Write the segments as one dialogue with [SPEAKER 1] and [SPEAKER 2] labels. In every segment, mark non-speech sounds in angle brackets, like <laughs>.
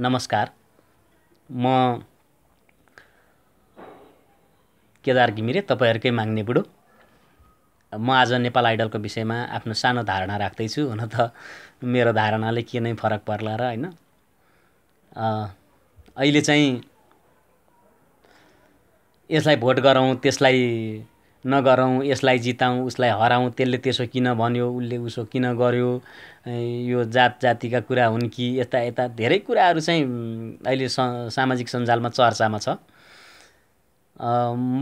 [SPEAKER 1] नमस्कार म केदार घिमिरे तपाईँहरूकै माग्ने बुढो म आज नेपाल आइडलको विषयमा आफ्नो सानो धारणा राख्दैछु हुन त मेरो धारणाले के नै फरक पर्ला र होइन अहिले चाहिँ यसलाई भोट गरौँ त्यसलाई नगरौँ यसलाई जिताउँ उसलाई हराउँ त्यसले त्यसो किन भन्यो उसले उसो किन गर्यो यो जात जातिका कुरा हुन् कि यता यता धेरै कुराहरू चाहिँ अहिले स सामाजिक सञ्जालमा चर्चामा छ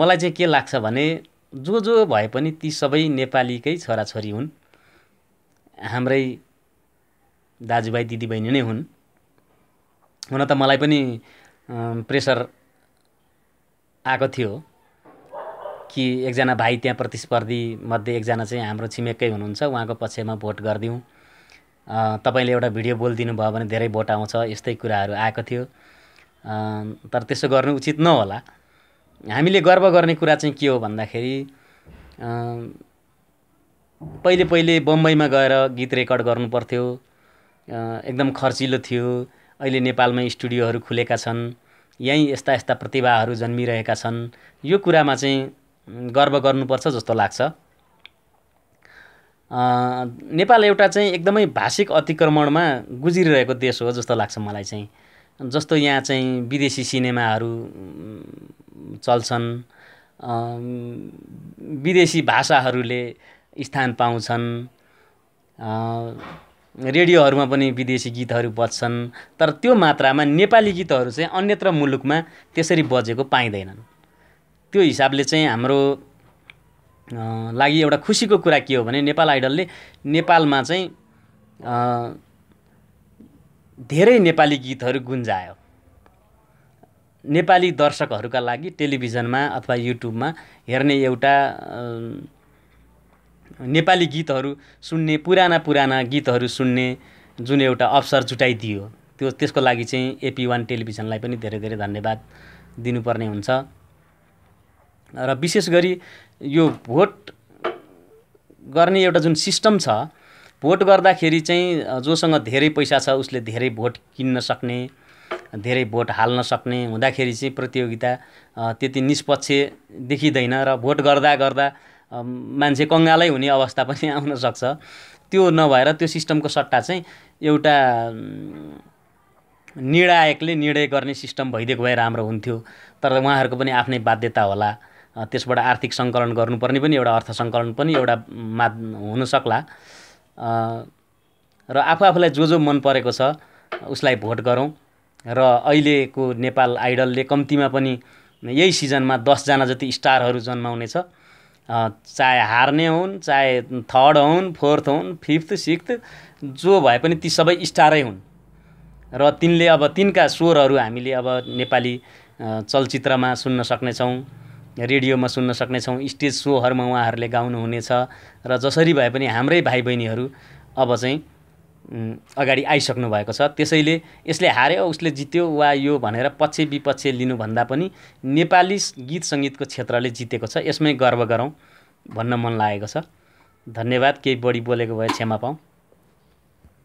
[SPEAKER 1] मलाई चाहिँ के लाग्छ भने जो जो भए पनि ती सबै नेपालीकै छोराछोरी हुन् हाम्रै दाजुभाइ दिदीबहिनी नै हुन् हुन त मलाई पनि प्रेसर आएको थियो कि एकजना भाइ त्यहाँ प्रतिस्पर्धी मध्ये एकजना चाहिँ हाम्रो छिमेकै हुनुहुन्छ उहाँको पक्षमा भोट गरिदिउँ तपाईँले एउटा भिडियो बोलिदिनु भयो भने धेरै भोट आउँछ यस्तै कुराहरू आएको थियो तर त्यसो गर्नु उचित नहोला हामीले गर्व गर्ने कुरा चाहिँ के हो भन्दाखेरि पहिले पहिले बम्बईमा गएर गीत रेकर्ड गर्नु पर्थ्यो एकदम खर्चिलो थियो अहिले नेपालमै स्टुडियोहरू खुलेका छन् यहीँ यस्ता यस्ता प्रतिभाहरू जन्मिरहेका छन् यो कुरामा चाहिँ गर्व गर्नुपर्छ जस्तो लाग्छ नेपाल एउटा चाहिँ एकदमै भाषिक अतिक्रमणमा गुजिरिरहेको देश हो जस्तो लाग्छ मलाई चाहिँ जस्तो यहाँ चाहिँ विदेशी सिनेमाहरू चल्छन् विदेशी भाषाहरूले स्थान पाउँछन् रेडियोहरूमा पनि विदेशी गीतहरू बज्छन् तर त्यो मात्रामा नेपाली गीतहरू चाहिँ अन्यत्र मुलुकमा त्यसरी बजेको पाइँदैनन् त्यो हिसाबले चाहिँ हाम्रो लागि एउटा खुसीको कुरा के हो भने नेपाल आइडलले नेपालमा चाहिँ धेरै नेपाली गीतहरू गुन्जायो नेपाली दर्शकहरूका लागि टेलिभिजनमा अथवा युट्युबमा हेर्ने एउटा नेपाली गीतहरू सुन्ने पुराना पुराना गीतहरू सुन्ने जुन एउटा अवसर जुटाइदियो त्यो त्यसको लागि चाहिँ एपी वान टेलिभिजनलाई पनि धेरै धेरै धन्यवाद दिनुपर्ने हुन्छ र विशेष गरी यो भोट गर्ने एउटा जुन सिस्टम छ भोट गर्दाखेरि चाहिँ जोसँग धेरै पैसा छ उसले धेरै भोट किन्न सक्ने धेरै भोट हाल्न सक्ने हुँदाखेरि चाहिँ प्रतियोगिता त्यति निष्पक्ष देखिँदैन र भोट गर्दा गर्दा मान्छे कङ्गालै हुने अवस्था पनि <laughs> आउन सक्छ त्यो नभएर त्यो सिस्टमको सट्टा चाहिँ एउटा निर्णायकले निर्णय गर्ने सिस्टम भइदिएको भए राम्रो हुन्थ्यो तर उहाँहरूको पनि आफ्नै बाध्यता होला त्यसबाट आर्थिक सङ्कलन गर्नुपर्ने पनि एउटा अर्थ सङ्कलन पनि एउटा मा हुनसक्ला र आफू आफूलाई जो जो मन परेको छ उसलाई भोट गरौँ र अहिलेको नेपाल आइडलले कम्तीमा पनि यही सिजनमा दसजना जति स्टारहरू जन्माउनेछ चाहे हार्ने हुन् चाहे थर्ड हुन् फोर्थ हुन् फिफ्थ सिक्स्थ जो भए पनि ती सबै स्टारै हुन् र तिनले अब तिनका स्वरहरू हामीले अब नेपाली चलचित्रमा सुन्न सक्नेछौँ रेडियोमा सुन्न सक्नेछौँ स्टेज सोहरूमा उहाँहरूले गाउनुहुनेछ र जसरी भए पनि हाम्रै भाइ बहिनीहरू अब चाहिँ अगाडि आइसक्नु भएको छ त्यसैले यसले हार्यो उसले जित्यो वा यो भनेर पक्ष विपक्ष लिनुभन्दा पनि नेपाली गीत सङ्गीतको क्षेत्रले जितेको छ यसमै गर्व गरौँ भन्न मन लागेको छ धन्यवाद केही बढी बोलेको भए क्षमा पाऊँ